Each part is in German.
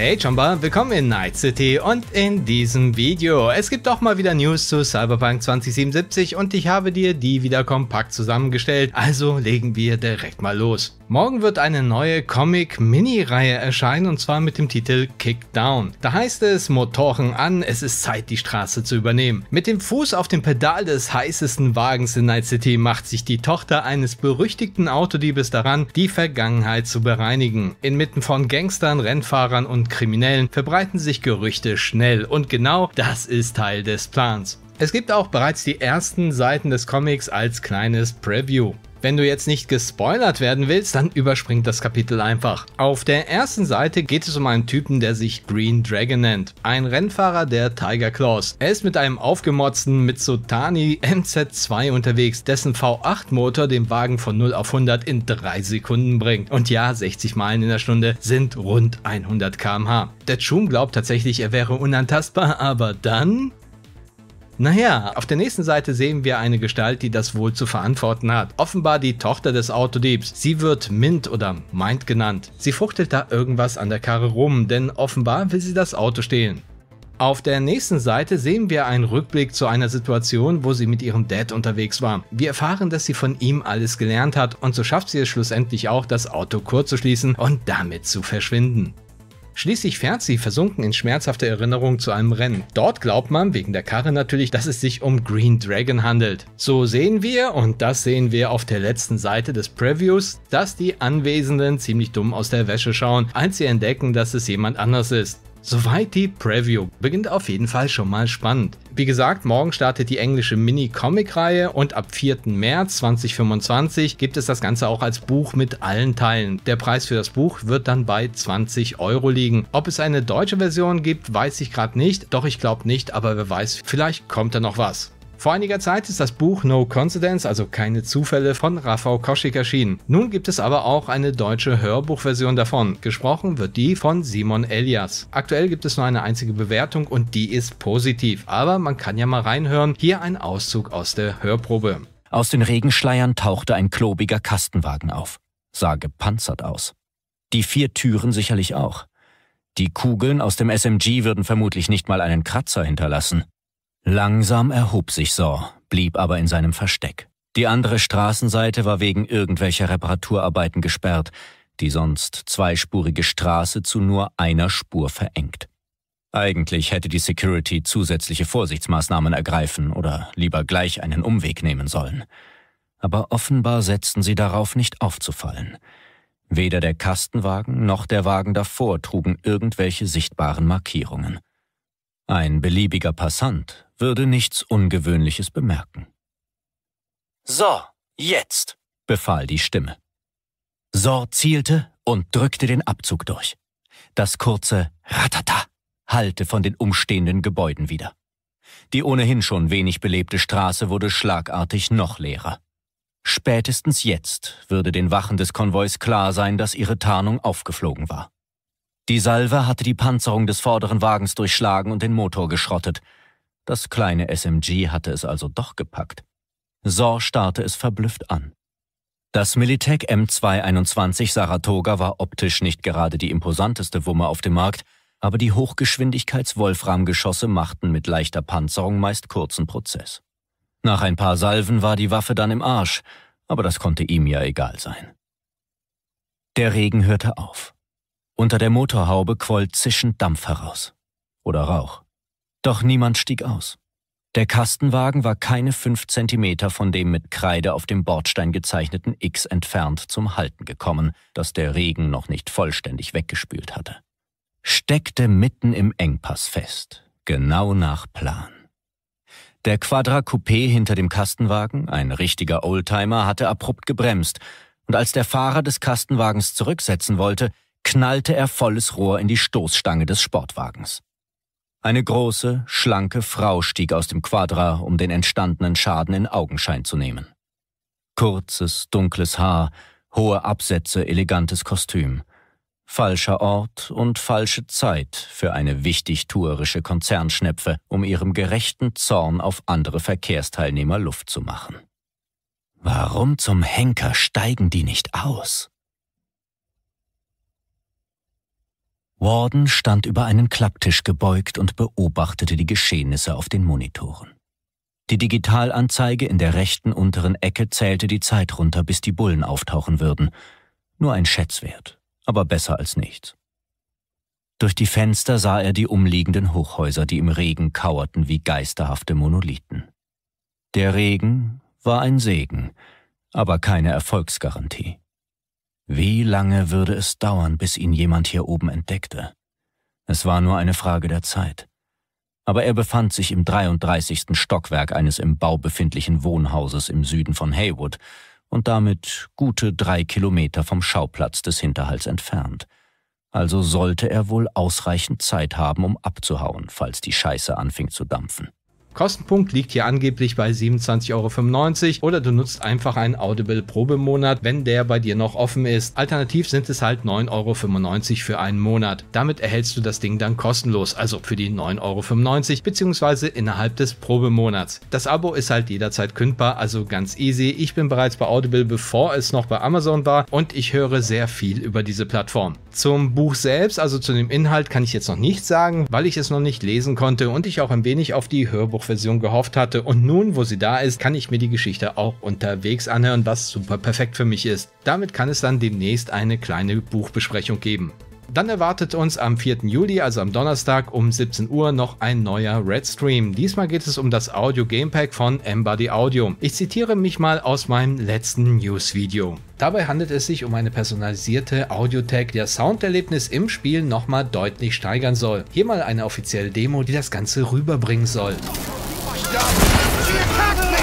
Hey Jumper, willkommen in Night City und in diesem Video. Es gibt auch mal wieder News zu Cyberpunk 2077 und ich habe dir die wieder kompakt zusammengestellt, also legen wir direkt mal los. Morgen wird eine neue Comic-Mini-Reihe erscheinen und zwar mit dem Titel Kickdown. Da heißt es, Motoren an, es ist Zeit, die Straße zu übernehmen. Mit dem Fuß auf dem Pedal des heißesten Wagens in Night City macht sich die Tochter eines berüchtigten Autodiebes daran, die Vergangenheit zu bereinigen. Inmitten von Gangstern, Rennfahrern und Kriminellen verbreiten sich Gerüchte schnell und genau das ist Teil des Plans. Es gibt auch bereits die ersten Seiten des Comics als kleines Preview. Wenn du jetzt nicht gespoilert werden willst, dann überspringt das Kapitel einfach. Auf der ersten Seite geht es um einen Typen, der sich Green Dragon nennt. Ein Rennfahrer der Tiger Claws. Er ist mit einem aufgemotzten Mitsutani MZ2 unterwegs, dessen V8-Motor den Wagen von 0 auf 100 in 3 Sekunden bringt. Und ja, 60 Meilen in der Stunde sind rund 100 km/h. Der Chum glaubt tatsächlich, er wäre unantastbar, aber dann naja, auf der nächsten Seite sehen wir eine Gestalt, die das wohl zu verantworten hat. Offenbar die Tochter des Autodiebs. Sie wird Mint oder Mind genannt. Sie fuchtelt da irgendwas an der Karre rum, denn offenbar will sie das Auto stehlen. Auf der nächsten Seite sehen wir einen Rückblick zu einer Situation, wo sie mit ihrem Dad unterwegs war. Wir erfahren, dass sie von ihm alles gelernt hat und so schafft sie es schlussendlich auch, das Auto kurz zu schließen und damit zu verschwinden. Schließlich fährt sie versunken in schmerzhafte Erinnerungen zu einem Rennen. Dort glaubt man, wegen der Karre natürlich, dass es sich um Green Dragon handelt. So sehen wir, und das sehen wir auf der letzten Seite des Previews, dass die Anwesenden ziemlich dumm aus der Wäsche schauen, als sie entdecken, dass es jemand anders ist. Soweit die Preview. Beginnt auf jeden Fall schon mal spannend. Wie gesagt, morgen startet die englische Mini-Comic-Reihe und ab 4. März 2025 gibt es das Ganze auch als Buch mit allen Teilen. Der Preis für das Buch wird dann bei 20 Euro liegen. Ob es eine deutsche Version gibt, weiß ich gerade nicht. Doch ich glaube nicht, aber wer weiß, vielleicht kommt da noch was. Vor einiger Zeit ist das Buch No Coincidence, also keine Zufälle, von Rafał Koschik erschienen. Nun gibt es aber auch eine deutsche Hörbuchversion davon. Gesprochen wird die von Simon Elias. Aktuell gibt es nur eine einzige Bewertung und die ist positiv, aber man kann ja mal reinhören. Hier ein Auszug aus der Hörprobe. Aus den Regenschleiern tauchte ein klobiger Kastenwagen auf, sah gepanzert aus. Die vier Türen sicherlich auch. Die Kugeln aus dem SMG würden vermutlich nicht mal einen Kratzer hinterlassen. Langsam erhob sich Saw, blieb aber in seinem Versteck. Die andere Straßenseite war wegen irgendwelcher Reparaturarbeiten gesperrt, die sonst zweispurige Straße zu nur einer Spur verengt. Eigentlich hätte die Security zusätzliche Vorsichtsmaßnahmen ergreifen oder lieber gleich einen Umweg nehmen sollen. Aber offenbar setzten sie darauf, nicht aufzufallen. Weder der Kastenwagen noch der Wagen davor trugen irgendwelche sichtbaren Markierungen. Ein beliebiger Passant würde nichts Ungewöhnliches bemerken. So, jetzt, befahl die Stimme. Sor zielte und drückte den Abzug durch. Das kurze Ratata hallte von den umstehenden Gebäuden wieder. Die ohnehin schon wenig belebte Straße wurde schlagartig noch leerer. Spätestens jetzt würde den Wachen des Konvois klar sein, dass ihre Tarnung aufgeflogen war. Die Salve hatte die Panzerung des vorderen Wagens durchschlagen und den Motor geschrottet. Das kleine SMG hatte es also doch gepackt. Saw starrte es verblüfft an. Das Militech M221 Saratoga war optisch nicht gerade die imposanteste Wumme auf dem Markt, aber die Hochgeschwindigkeits-Wolfram-Geschosse machten mit leichter Panzerung meist kurzen Prozess. Nach ein paar Salven war die Waffe dann im Arsch, aber das konnte ihm ja egal sein. Der Regen hörte auf. Unter der Motorhaube quoll zischend Dampf heraus. Oder Rauch. Doch niemand stieg aus. Der Kastenwagen war keine fünf Zentimeter von dem mit Kreide auf dem Bordstein gezeichneten X entfernt zum Halten gekommen, das der Regen noch nicht vollständig weggespült hatte. Steckte mitten im Engpass fest, genau nach Plan. Der Quadra Coupé hinter dem Kastenwagen, ein richtiger Oldtimer, hatte abrupt gebremst, und als der Fahrer des Kastenwagens zurücksetzen wollte, knallte er volles Rohr in die Stoßstange des Sportwagens. Eine große, schlanke Frau stieg aus dem Quadra, um den entstandenen Schaden in Augenschein zu nehmen. Kurzes, dunkles Haar, hohe Absätze, elegantes Kostüm. Falscher Ort und falsche Zeit für eine wichtigtuerische Konzernschnepfe, um ihrem gerechten Zorn auf andere Verkehrsteilnehmer Luft zu machen. Warum zum Henker steigen die nicht aus? Warden stand über einen Klapptisch gebeugt und beobachtete die Geschehnisse auf den Monitoren. Die Digitalanzeige in der rechten unteren Ecke zählte die Zeit runter, bis die Bullen auftauchen würden. Nur ein Schätzwert, aber besser als nichts. Durch die Fenster sah er die umliegenden Hochhäuser, die im Regen kauerten wie geisterhafte Monolithen. Der Regen war ein Segen, aber keine Erfolgsgarantie. Wie lange würde es dauern, bis ihn jemand hier oben entdeckte? Es war nur eine Frage der Zeit. Aber er befand sich im 33. Stockwerk eines im Bau befindlichen Wohnhauses im Süden von Haywood und damit gute drei Kilometer vom Schauplatz des Hinterhalts entfernt. Also sollte er wohl ausreichend Zeit haben, um abzuhauen, falls die Scheiße anfing zu dampfen. Kostenpunkt liegt hier angeblich bei 27,95 Euro oder du nutzt einfach einen Audible Probemonat, wenn der bei dir noch offen ist. Alternativ sind es halt 9,95 Euro für einen Monat. Damit erhältst du das Ding dann kostenlos, also für die 9,95 Euro bzw. innerhalb des Probemonats. Das Abo ist halt jederzeit kündbar, also ganz easy. Ich bin bereits bei Audible, bevor es noch bei Amazon war und ich höre sehr viel über diese Plattform. Zum Buch selbst, also zu dem Inhalt, kann ich jetzt noch nichts sagen, weil ich es noch nicht lesen konnte und ich auch ein wenig auf die Hörbuch Sprachversion gehofft hatte. Und nun, wo sie da ist, kann ich mir die Geschichte auch unterwegs anhören, was super perfekt für mich ist. Damit kann es dann demnächst eine kleine Buchbesprechung geben. Dann erwartet uns am 4. Juli, also am Donnerstag um 17 Uhr, noch ein neuer Red Stream. Diesmal geht es um das Audio Gamepack von Embody Audio. Ich zitiere mich mal aus meinem letzten News-Video. Dabei handelt es sich um eine personalisierte Audio-Tag, der Sounderlebnis im Spiel nochmal deutlich steigern soll. Hier mal eine offizielle Demo, die das Ganze rüberbringen soll. dumb. She attacked me!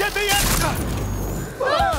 Get the extra!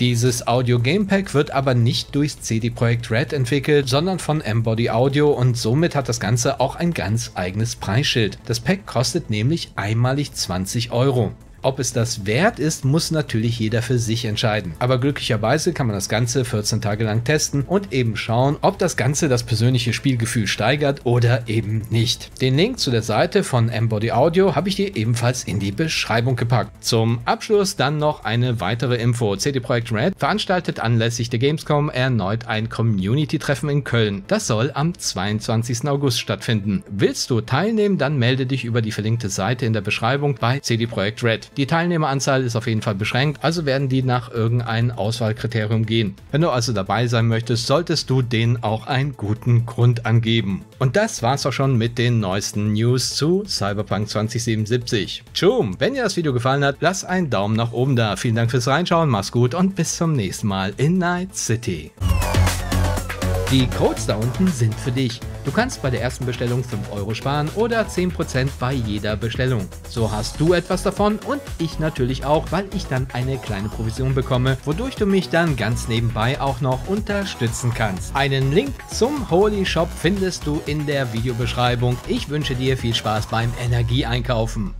Dieses Audio Gamepack wird aber nicht durchs CD Projekt Red entwickelt, sondern von Embody Audio und somit hat das Ganze auch ein ganz eigenes Preisschild. Das Pack kostet nämlich einmalig 20 Euro. Ob es das wert ist, muss natürlich jeder für sich entscheiden. Aber glücklicherweise kann man das Ganze 14 Tage lang testen und eben schauen, ob das Ganze das persönliche Spielgefühl steigert oder eben nicht. Den Link zu der Seite von Embody Audio habe ich dir ebenfalls in die Beschreibung gepackt. Zum Abschluss dann noch eine weitere Info. CD Projekt Red veranstaltet anlässlich der Gamescom erneut ein Community-Treffen in Köln. Das soll am 22. August stattfinden. Willst du teilnehmen, dann melde dich über die verlinkte Seite in der Beschreibung bei CD Projekt Red. Die Teilnehmeranzahl ist auf jeden Fall beschränkt, also werden die nach irgendeinem Auswahlkriterium gehen. Wenn du also dabei sein möchtest, solltest du denen auch einen guten Grund angeben. Und das war's auch schon mit den neuesten News zu Cyberpunk 2077. Tschum, wenn dir das Video gefallen hat, lass einen Daumen nach oben da. Vielen Dank fürs Reinschauen, mach's gut und bis zum nächsten Mal in Night City. Die Codes da unten sind für dich. Du kannst bei der ersten Bestellung 5 Euro sparen oder 10% bei jeder Bestellung. So hast du etwas davon und ich natürlich auch, weil ich dann eine kleine Provision bekomme, wodurch du mich dann ganz nebenbei auch noch unterstützen kannst. Einen Link zum Holy Shop findest du in der Videobeschreibung. Ich wünsche dir viel Spaß beim Energieeinkaufen.